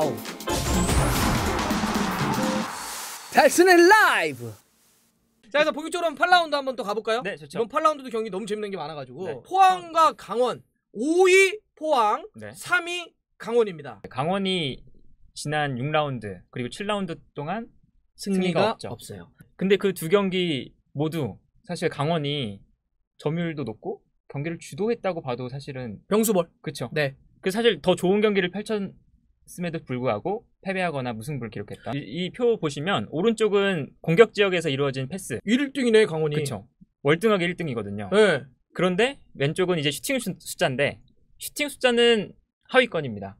와우! 달슨의 라이브! 자, 그래서 본격적으로 8라운드 한번 또 가볼까요? 네, 좋죠. 이번 8라운드도 경기 너무 재밌는 게 많아가지고 네. 포항과 강원 5위 포항, 네. 3위 강원입니다. 네, 강원이 지난 6라운드 그리고 7라운드 동안 승리가, 승리가 없죠. 없어요. 근데 그 두 경기 모두 사실 강원이 점유율도 높고 경기를 주도했다고 봐도 사실은 병수벌 그렇죠. 네. 그 사실 더 좋은 경기를 펼쳐 있음에도 불구하고 패배하거나 무승부를 기록했다. 이 표 보시면 오른쪽은 공격 지역에서 이루어진 패스. 1등이네 강원이. 그렇죠. 월등하게 1등이거든요. 네. 그런데 왼쪽은 이제 슈팅 숫자인데 슈팅 숫자는 하위권입니다.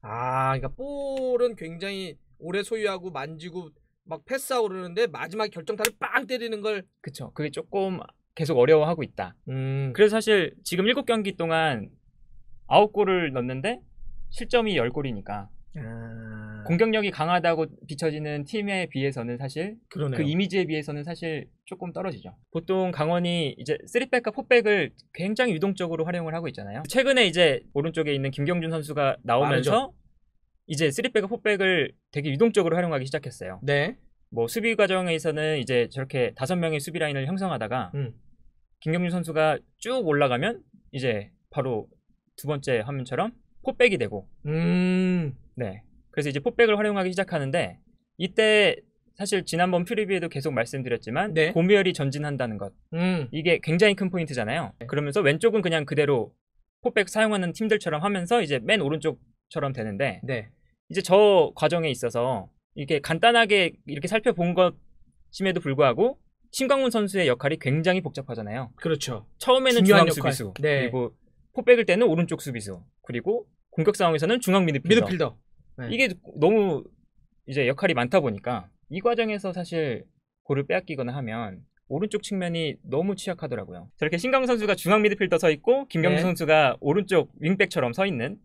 아, 그러니까 볼은 굉장히 오래 소유하고 만지고 막 패스하고 그러는데 마지막 결정타를 빵 때리는 걸 그쵸. 그게 조금 계속 어려워하고 있다. 음. 그래서 사실 지금 7경기 동안 9골을 넣었는데 실점이 열골이니까 아... 공격력이 강하다고 비춰지는 팀에 비해서는 사실 그 그러네요. 그 이미지에 비해서는 사실 조금 떨어지죠. 보통 강원이 이제 3백과 4백을 굉장히 유동적으로 활용을 하고 있잖아요. 최근에 이제 오른쪽에 있는 김경준 선수가 나오면서 마죠 이제 3백과 4백을 되게 유동적으로 활용하기 시작했어요. 네. 뭐 수비 과정에서는 이제 저렇게 다섯 명의 수비 라인을 형성하다가 음. 김경준 선수가 쭉 올라가면 이제 바로 두 번째 화면처럼 포백이 되고 음. 네. 그래서 이제 포백을 활용하기 시작하는데 이때 사실 지난번 퓨리뷰에도 계속 말씀드렸지만 네. 고미열이 전진한다는 것 음. 이게 굉장히 큰 포인트잖아요 네. 그러면서 왼쪽은 그냥 그대로 포백 사용하는 팀들처럼 하면서 이제 맨 오른쪽처럼 되는데 네. 이제 저 과정에 있어서 이렇게 간단하게 이렇게 살펴본 것임에도 불구하고 신광훈 선수의 역할이 굉장히 복잡하잖아요 그렇죠 처음에는 중앙 수비수 네. 그리고 포백을 때는 오른쪽 수비수 그리고 공격 상황에서는 중앙 미드필더. 미드필더. 네. 이게 너무 이제 역할이 많다 보니까 이 과정에서 사실 골을 빼앗기거나 하면 오른쪽 측면이 너무 취약하더라고요. 저렇게 신강 선수가 중앙 미드필더 서 있고 김경수 네. 선수가 오른쪽 윙백처럼 서 있는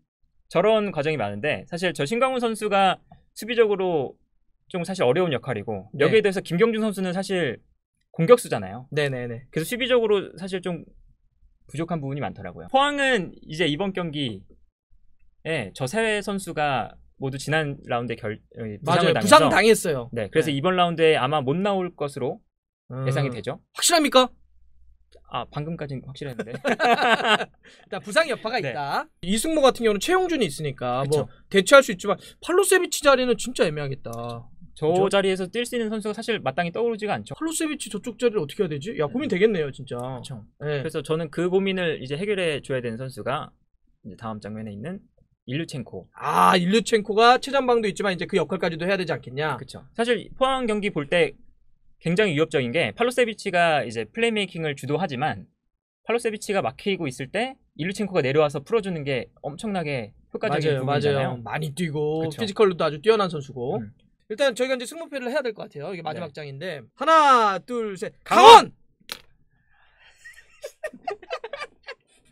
저런 과정이 많은데 사실 저 신강훈 선수가 수비적으로 좀 사실 어려운 역할이고 네. 여기에 대해서 김경준 선수는 사실 공격수잖아요. 네네네. 그래서 수비적으로 사실 좀 부족한 부분이 많더라고요. 포항은 이제 이번 경기 예, 저세 선수가 모두 지난 라운드에 결 어, 부상을 맞아요. 당해서 부상 당했어요. 네, 그래서 네. 이번 라운드에 아마 못 나올 것으로 음... 예상이 되죠. 확실합니까? 아방금까지 확실했는데 일단 부상 여파가 네. 있다 이승모 같은 경우는 최용준이 있으니까 뭐 그쵸. 뭐 대체할 수 있지만 팔로세비치 자리는 진짜 애매하겠다 저 그쵸? 자리에서 뛸 수 있는 선수가 사실 마땅히 떠오르지가 않죠 팔로세비치 저쪽 자리를 어떻게 해야 되지? 야 고민 음. 되겠네요 진짜 네. 그래서 저는 그 고민을 이제 해결해 줘야 되는 선수가 이제 다음 장면에 있는 일류첸코. 아, 일류첸코가 최전방도 있지만 이제 그 역할까지도 해야 되지 않겠냐? 그렇죠. 사실 포항 경기 볼 때 굉장히 위협적인 게 팔로세비치가 이제 플레이메이킹을 주도하지만 팔로세비치가 막히고 있을 때일류첸코가 내려와서 풀어주는 게 엄청나게 효과적인 맞아요, 부분이잖아요. 맞아요. 많이 뛰고 그쵸. 피지컬로도 아주 뛰어난 선수고. 음. 일단 저희가 이제 승부표를 해야 될 것 같아요. 이게 마지막 네. 장인데 하나, 둘, 셋. 강원.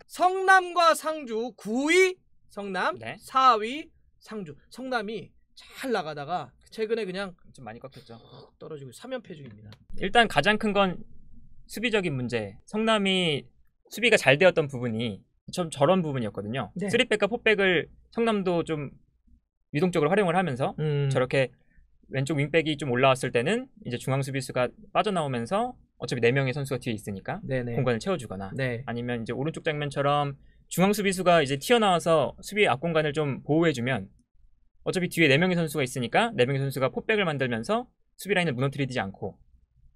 성남과 상주 9위 성남 네. 4위 상주. 성남이 잘 나가다가 최근에 그냥 좀 많이 꺾였죠. 떨어지고 3연패 중입니다. 일단 가장 큰 건 수비적인 문제. 성남이 수비가 잘 되었던 부분이 좀 저런 부분이었거든요. 네. 3백과 4백을 성남도 좀 유동적으로 활용을 하면서 음. 저렇게 왼쪽 윙백이 좀 올라왔을 때는 이제 중앙 수비수가 빠져나오면서 어차피 4명의 선수가 뒤에 있으니까 네네. 공간을 채워주거나 네. 아니면 이제 오른쪽 장면처럼 중앙 수비수가 이제 튀어나와서 수비 앞공간을 좀 보호해주면 어차피 뒤에 4명의 선수가 있으니까 4명의 선수가 포백을 만들면서 수비 라인을 무너뜨리지 않고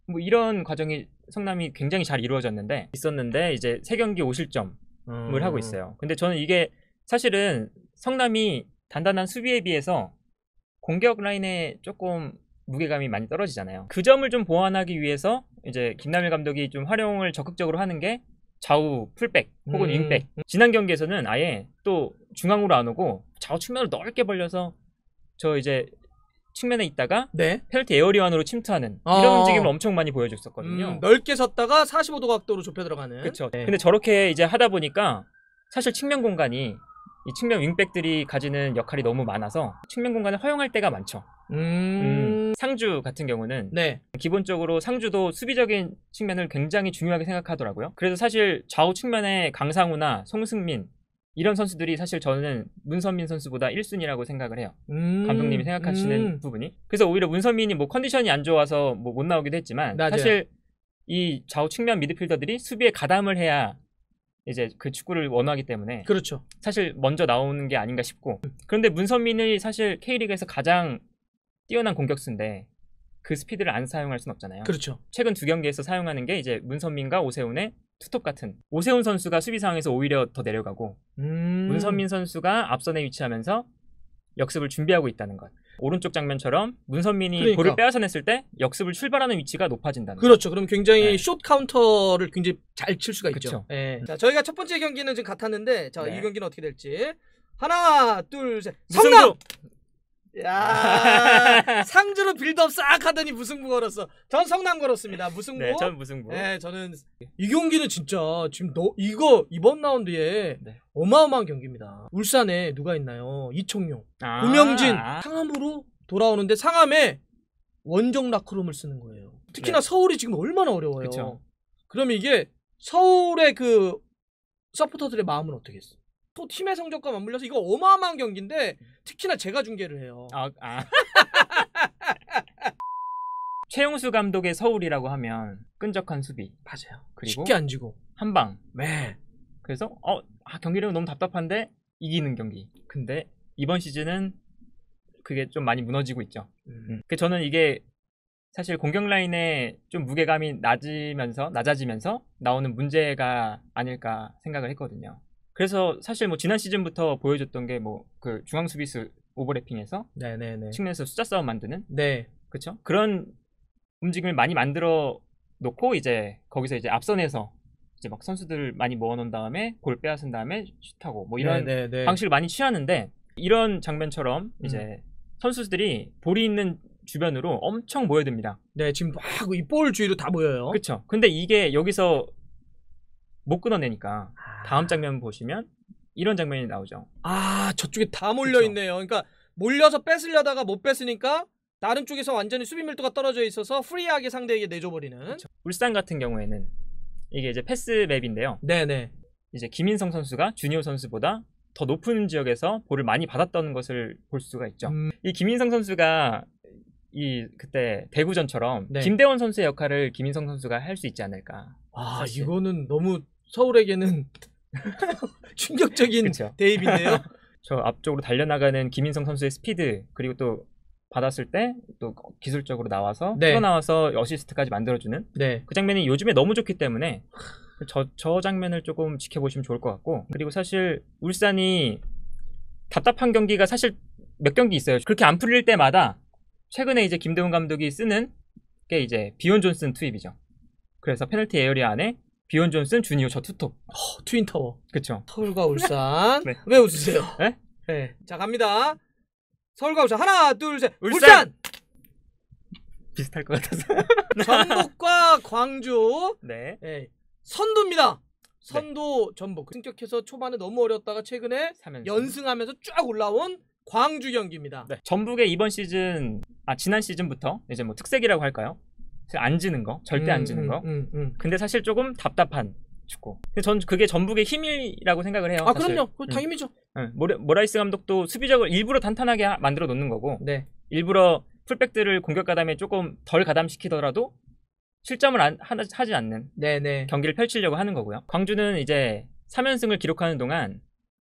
뭐 이런 과정이 성남이 굉장히 잘 이루어졌는데 있었는데 이제 세경기 5실점을 음. 하고 있어요. 근데 저는 이게 사실은 성남이 단단한 수비에 비해서 공격 라인에 조금 무게감이 많이 떨어지잖아요. 그 점을 좀 보완하기 위해서 이제 김남일 감독이 좀 활용을 적극적으로 하는 게 좌우 풀백 혹은 음. 윙백 음. 지난 경기에서는 아예 또 중앙으로 안 오고 좌우 측면을 넓게 벌려서 저 이제 측면에 있다가 네. 페널티 에어리완으로 침투하는 아. 이런 움직임을 엄청 많이 보여줬었거든요. 음, 넓게 섰다가 45도 각도로 좁혀 들어가는. 그렇 네. 근데 저렇게 이제 하다 보니까 사실 측면 공간이 이 측면 윙백들이 가지는 역할이 너무 많아서 측면 공간을 허용할 때가 많죠. 음... 상주 같은 경우는 네. 기본적으로 상주도 수비적인 측면을 굉장히 중요하게 생각하더라고요. 그래서 사실 좌우 측면에 강상우나 송승민 이런 선수들이 사실 저는 문선민 선수보다 1순위라고 생각을 해요. 음, 감독님이 생각하시는 음. 부분이. 그래서 오히려 문선민이 뭐 컨디션이 안 좋아서 뭐 못 나오기도 했지만 맞아요. 사실 이 좌우 측면 미드필더들이 수비에 가담을 해야 이제 그 축구를 원하기 때문에 그렇죠. 사실 먼저 나오는 게 아닌가 싶고. 음. 그런데 문선민이 사실 K리그에서 가장 뛰어난 공격수인데 그 스피드를 안 사용할 순 없잖아요. 그렇죠. 최근 두 경기에서 사용하는 게 이제 문선민과 오세훈의 투톱 같은 오세훈 선수가 수비 상황에서 오히려 더 내려가고 음... 문선민 선수가 앞선에 위치하면서 역습을 준비하고 있다는 것. 오른쪽 장면처럼 문선민이 그러니까. 볼을 빼앗아냈을 때 역습을 출발하는 위치가 높아진다는 그렇죠. 거. 그럼 굉장히 네. 숏 카운터를 굉장히 잘 칠 수가 그쵸. 있죠. 예. 네. 음. 자, 저희가 첫 번째 경기는 지금 같았는데 자, 네. 이 경기는 어떻게 될지 하나, 둘, 셋. 성남! 야 상주로 빌드업 싹 하더니 무승부 걸었어. 전 성남 걸었습니다. 네, 무승부. 네, 전 무승부. 네, 저는 이 경기는 진짜 지금 너 이거 이번 라운드에 네. 어마어마한 경기입니다. 울산에 누가 있나요? 이청용, 아 구명진, 아. 상암으로 돌아오는데 상암에 원정 라크롬을 쓰는 거예요. 특히나 네. 서울이 지금 얼마나 어려워요. 그쵸. 그러 이게 서울의 그 서포터들의 마음은 어떻게 했어? 또 팀의 성적과 맞물려서 이거 어마어마한 경기인데 특히나 제가 중계를 해요. 아, 아. 최용수 감독의 서울이라고 하면 끈적한 수비. 맞아요. 그리고 쉽게 안 지고 한 방. 네. 그래서 어 아, 경기력은 너무 답답한데 이기는 경기. 근데 이번 시즌은 그게 좀 많이 무너지고 있죠. 음. 음. 그 저는 이게 사실 공격 라인에 좀 무게감이 낮으면서 낮아지면서 나오는 문제가 아닐까 생각을 했거든요. 그래서 사실 뭐 지난 시즌부터 보여줬던 게 뭐 그 중앙 수비수 오버래핑에서 네네네. 측면에서 숫자 싸움 만드는 네 그렇죠 그런 움직임을 많이 만들어 놓고 이제 거기서 이제 앞선에서 이제 막 선수들 많이 모아놓은 다음에 골 빼앗은 다음에 슛하고 뭐 이런 네네네. 방식을 많이 취하는데 이런 장면처럼 음. 이제 음. 선수들이 볼이 있는 주변으로 엄청 모여듭니다. 네, 지금 막이볼 주위로 다 모여요. 그렇죠. 근데 이게 여기서 못 끊어내니까 아. 다음 장면 보시면 이런 장면이 나오죠. 아 저쪽에 다 몰려 있네요. 그러니까 몰려서 뺏으려다가 못 뺏으니까 다른 쪽에서 완전히 수비 밀도가 떨어져 있어서 프리하게 상대에게 내줘버리는. 그쵸. 울산 같은 경우에는 이게 이제 패스 맵인데요. 네네. 이제 김인성 선수가 주니오 선수보다 더 높은 지역에서 볼을 많이 받았던 것을 볼 수가 있죠. 음. 이 김인성 선수가 이 그때 대구전처럼 네. 김대원 선수의 역할을 김인성 선수가 할 수 있지 않을까. 아 사실. 이거는 너무 서울에게는 충격적인 대입인데요. 저 앞쪽으로 달려나가는 김인성 선수의 스피드 그리고 또 받았을 때 또 기술적으로 나와서 네. 튀어나와서 어시스트까지 만들어주는 네. 그 장면이 요즘에 너무 좋기 때문에 저, 저 장면을 조금 지켜보시면 좋을 것 같고 그리고 사실 울산이 답답한 경기가 사실 몇 경기 있어요 그렇게 안 풀릴 때마다 최근에 이제 김대훈 감독이 쓰는 게 이제 비욘 존슨 투입이죠 그래서 페널티 에어리아 안에 비욘 존슨, 주니오 저 투톱. 어, 트윈 타워. 그쵸. 서울과 울산. 네. 왜 웃으세요? 네? 네. 자 갑니다. 서울과 울산 하나 둘 셋. 울산! 울산! 비슷할 것 같아서. 전북과 광주. 네. 네. 선두입니다. 네. 선도 전북 승격해서 초반에 너무 어렸다가 최근에 3연승. 연승하면서 쫙 올라온 광주 경기입니다. 네. 전북의 이번 시즌 아 지난 시즌부터 이제 뭐 특색이라고 할까요? 안 지는 거, 절대 안 음, 지는 음, 거. 음, 근데 사실 조금 답답한 축구. 근데 전 그게 전북의 힘이라고 생각을 해요. 아 사실. 그럼요, 당연히죠. 응. 예, 응. 모라이스 감독도 수비적으로 일부러 탄탄하게 만들어 놓는 거고, 네. 일부러 풀백들을 공격 가담에 조금 덜 가담시키더라도 실점을 안, 하지 않는 네네. 네. 경기를 펼치려고 하는 거고요. 광주는 이제 3연승을 기록하는 동안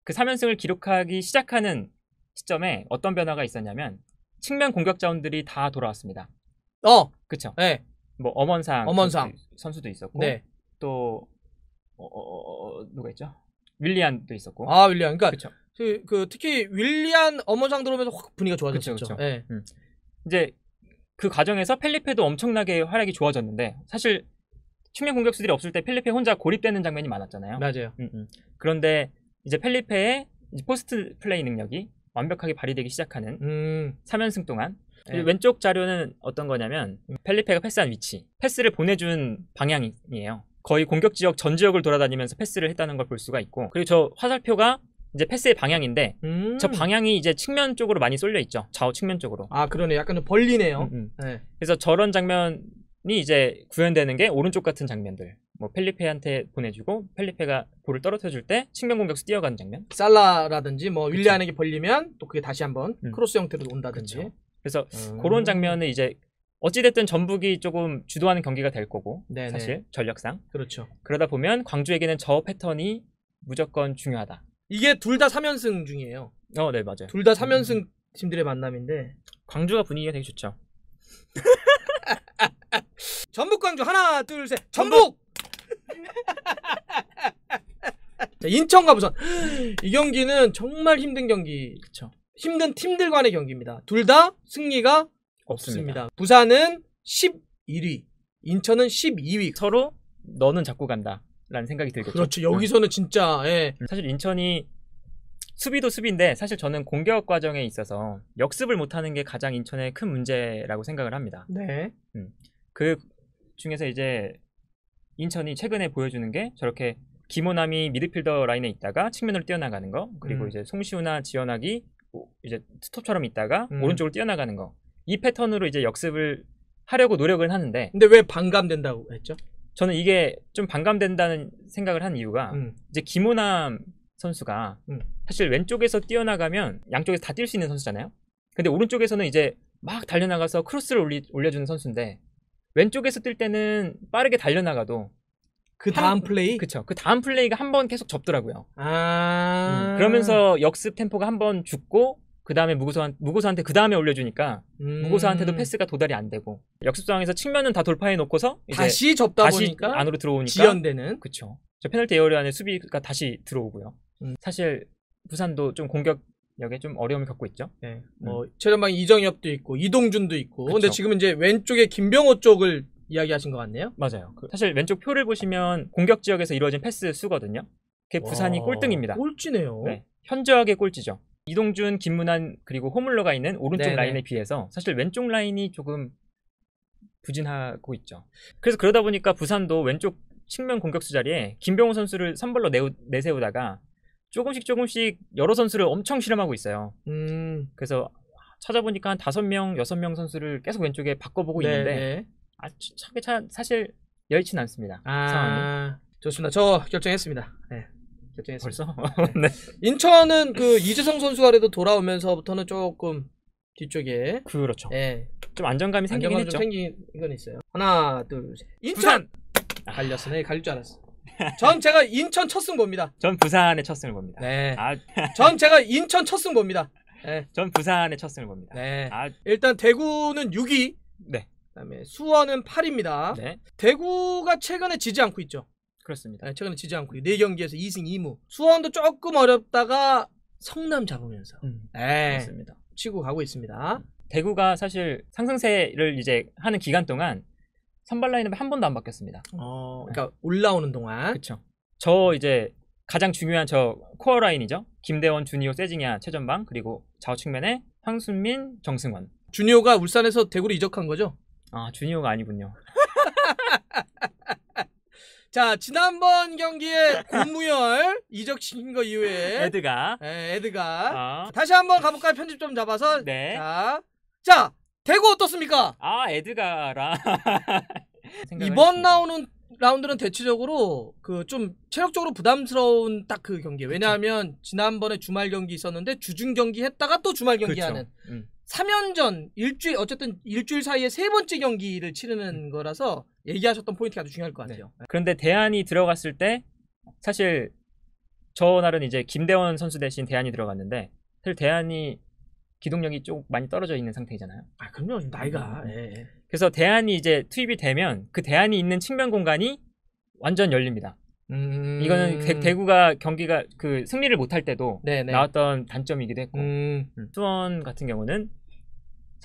그 3연승을 기록하기 시작하는 시점에 어떤 변화가 있었냐면 측면 공격 자원들이 다 돌아왔습니다. 어, 그쵸. 네. 뭐 엄원상, 엄원상. 선수도 있었고 네. 또 어 어, 어, 어, 어, 누가 있죠? 윌리안도 있었고. 아, 윌리안. 그니까그 그, 특히 윌리안 엄원상 들어오면서 확 분위기가 좋아졌죠. 그쵸. 예. 음. 이제 그 과정에서 펠리페도 엄청나게 활약이 좋아졌는데 사실 측면 공격수들이 없을 때 펠리페 혼자 고립되는 장면이 많았잖아요. 맞아요. 음, 음. 그런데 이제 펠리페의 포스트 플레이 능력이 완벽하게 발휘되기 시작하는 음. 3연승 동안 네. 왼쪽 자료는 어떤 거냐면 펠리페가 패스한 위치, 패스를 보내준 방향이에요. 거의 공격 지역 전 지역을 돌아다니면서 패스를 했다는 걸 볼 수가 있고 그리고 저 화살표가 이제 패스의 방향인데 음. 저 방향이 이제 측면 쪽으로 많이 쏠려 있죠. 좌우 측면 쪽으로. 아 그러네. 약간 좀 벌리네요. 음, 음. 네. 그래서 저런 장면이 이제 구현되는 게 오른쪽 같은 장면들. 뭐 펠리페한테 보내주고 펠리페가 볼을 떨어뜨려줄 때 측면 공격수 뛰어가는 장면. 살라라든지 뭐 윌리안에게 벌리면 또 그게 다시 한번 음. 크로스 형태로 온다든지. 그쵸. 그래서 음. 그런 장면은 이제 어찌됐든 전북이 조금 주도하는 경기가 될 거고 네네. 사실 전략상 그렇죠. 그러다 보면 광주에게는 저 패턴이 무조건 중요하다. 이게 둘 다 3연승 중이에요. 어, 네 맞아요. 둘 다 3연승 음. 팀들의 만남인데 광주가 분위기가 되게 좋죠. 전북 광주 하나 둘 셋 전북. 자, 인천과 부산 이 경기는 정말 힘든 경기. 그죠 힘든 팀들 간의 경기입니다. 둘 다 승리가 없습니다. 없습니다. 부산은 11위, 인천은 12위. 서로 너는 자꾸 간다. 라는 생각이 들겠죠. 그렇죠. 여기서는 진짜 예. 사실 인천이 수비도 수비인데 사실 저는 공격 과정에 있어서 역습을 못하는 게 가장 인천의 큰 문제라고 생각을 합니다. 네. 음. 그 중에서 이제 인천이 최근에 보여주는 게 저렇게 김호남이 미드필더 라인에 있다가 측면으로 뛰어나가는 거 그리고 음. 이제 송시우나 지원학이 뭐 이제 스톱처럼 있다가 음. 오른쪽으로 뛰어나가는 거. 이 패턴으로 이제 역습을 하려고 노력을 하는데 근데 왜 반감된다고 했죠? 저는 이게 좀 반감된다는 생각을 한 이유가 음. 이제 김호남 선수가 음. 사실 왼쪽에서 뛰어나가면 양쪽에서 다 뛸 수 있는 선수잖아요. 근데 오른쪽에서는 이제 막 달려나가서 크로스를 올리, 올려주는 선수인데 왼쪽에서 뛸 때는 빠르게 달려나가도 그 다음 플레이? 그쵸. 그 다음 플레이가 한 번 계속 접더라고요. 아. 음. 그러면서 역습 템포가 한 번 죽고, 그 다음에 무고서한, 무고서한테 그 다음에 올려주니까, 음. 무고서한테도 패스가 도달이 안 되고, 역습 상황에서 측면은 다 돌파해 놓고서, 다시 접다 다시 보니까 안으로 들어오니까. 지연되는. 그쵸. 저 페널티 에어리 안에 수비가 다시 들어오고요. 음. 사실, 부산도 좀 공격 여기에 좀 어려움을 겪고 있죠. 네. 음. 뭐 음. 최전방 이정엽도 있고 이동준도 있고. 그쵸. 근데 지금 이제 왼쪽에 김병호 쪽을 이야기하신 것 같네요. 맞아요. 그 사실 왼쪽 표를 보시면 공격 지역에서 이루어진 패스 수거든요. 그게 부산이 꼴등입니다. 꼴찌네요. 네, 현저하게 꼴찌죠. 이동준, 김문환 그리고 호물러가 있는 오른쪽 네네. 네. 라인에 비해서 사실 왼쪽 라인이 조금 부진하고 있죠. 그래서 그러다 보니까 부산도 왼쪽 측면 공격수 자리에 김병호 선수를 선발로 내우, 내세우다가 조금씩 조금씩 여러 선수를 엄청 실험하고 있어요. 음. 그래서 찾아보니까 한 다섯 명 여섯 명 선수를 계속 왼쪽에 바꿔보고 네네. 있는데 네. 아주 참, 사실 여의치는 않습니다. 아, 상황이. 좋습니다. 저 결정했습니다. 네. 결정했습니다. 벌써? 네. 네. 인천은 그 이재성 선수가 그래도 돌아오면서부터는 조금 뒤쪽에 그렇죠. 예. 좀 안정감이 생긴안정죠 생긴 건 있어요. 하나, 둘, 셋. 인천! 부산! 아. 갈렸어. 네, 갈릴 줄 알았어. 전 제가 인천 첫승 봅니다. 전 부산의 첫승을 봅니다. 네. 아, 전 제가 인천 첫승 봅니다. 네. 전 부산의 첫승을 봅니다. 네. 아, 일단 대구는 6위. 네. 그다음에 수원은 8입니다. 네. 대구가 최근에 지지 않고 있죠. 그렇습니다. 네, 최근에 지지 않고 4경기에서 2승 2무. 수원도 조금 어렵다가 성남 잡으면서 음, 에 네. 치고 가고 있습니다. 음, 대구가 사실 상승세를 이제 하는 기간 동안 선발 라인업한 번도 안 바뀌었습니다. 어, 네. 그러니까 네. 올라오는 동안. 그렇죠. 저 이제 가장 중요한 저 코어 라인이죠. 김대원, 주니오, 세징야, 최전방 그리고 좌 측면에 황순민, 정승원. 주니오가 울산에서 대구로 이적한 거죠? 아 주니어가 아니군요. 자 지난번 경기에 고무열 이적시킨 거 이후에 에드가 에, 예, 에드가 어. 다시 한번 가볼까요? 편집 좀 잡아서 네. 자, 자 대구 어떻습니까? 아 에드가라 이번 나오는 라운드는 대체적으로 그 좀 체력적으로 부담스러운 딱 그 경기. 왜냐하면 그쵸. 지난번에 주말 경기 있었는데 주중 경기 했다가 또 주말 경기 그쵸. 하는. 음. 3연전 일주일 어쨌든 일주일 사이에 세 번째 경기를 치르는 음. 거라서 얘기하셨던 포인트가 아주 중요할 것 네. 같아요. 네. 그런데 대안이 들어갔을 때 사실 저 날은 이제 김대원 선수 대신 대안이 들어갔는데 사실 대안이 기동력이 조금 많이 떨어져 있는 상태이잖아요. 아 그럼요 나이가. 네. 그래서 대안이 이제 투입이 되면 그 대안이 있는 측면 공간이 완전 열립니다. 음... 이거는 대, 구가 경기가 그 승리를 못할 때도 네네. 네. 나왔던 단점이기도 했고 음... 음. 수원 같은 경우는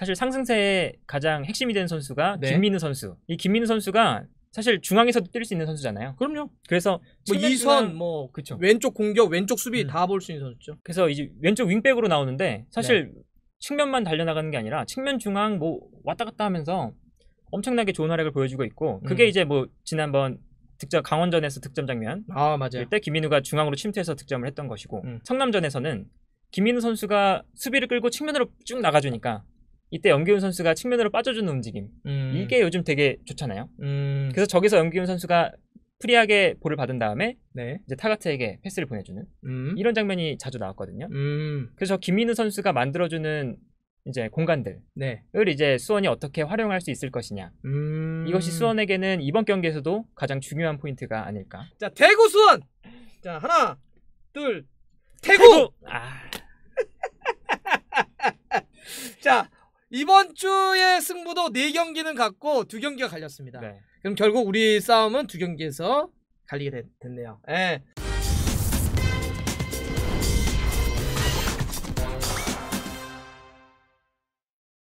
사실 상승세의 가장 핵심이 되는 선수가 네. 김민우 선수. 이 김민우 선수가 사실 중앙에서도 뛸 수 있는 선수잖아요. 그럼요. 그래서 뭐 이선 뭐 그쵸. 왼쪽 공격, 왼쪽 수비 음. 다볼 수 있는 선수죠. 그래서 이제 왼쪽 윙백으로 나오는데 사실 네. 측면만 달려나가는 게 아니라 측면 중앙 뭐 왔다 갔다 하면서 엄청나게 좋은 활약을 보여주고 있고 그게 음. 이제 뭐 지난번 득점 강원전에서 득점 장면 아 맞아요. 그때 김민우가 중앙으로 침투해서 득점을 했던 것이고 음. 성남전에서는 김민우 선수가 수비를 끌고 측면으로 쭉 나가주니까 이때 연기훈 선수가 측면으로 빠져주는 움직임 음. 이게 요즘 되게 좋잖아요. 음. 그래서 저기서 연기훈 선수가 프리하게 볼을 받은 다음에 네. 이제 타가트에게 패스를 보내주는 음. 이런 장면이 자주 나왔거든요. 음. 그래서 김민우 선수가 만들어주는 이제 공간들을 네. 이제 수원이 어떻게 활용할 수 있을 것이냐 음. 이것이 수원에게는 이번 경기에서도 가장 중요한 포인트가 아닐까. 자 대구 수원 자 하나 둘 태구, 태구! 아. 자 이번 주의 승부도 4경기는 갔고 2경기가 갈렸습니다. 네. 그럼 결국 우리 싸움은 2경기에서 갈리게 됐, 네요 예.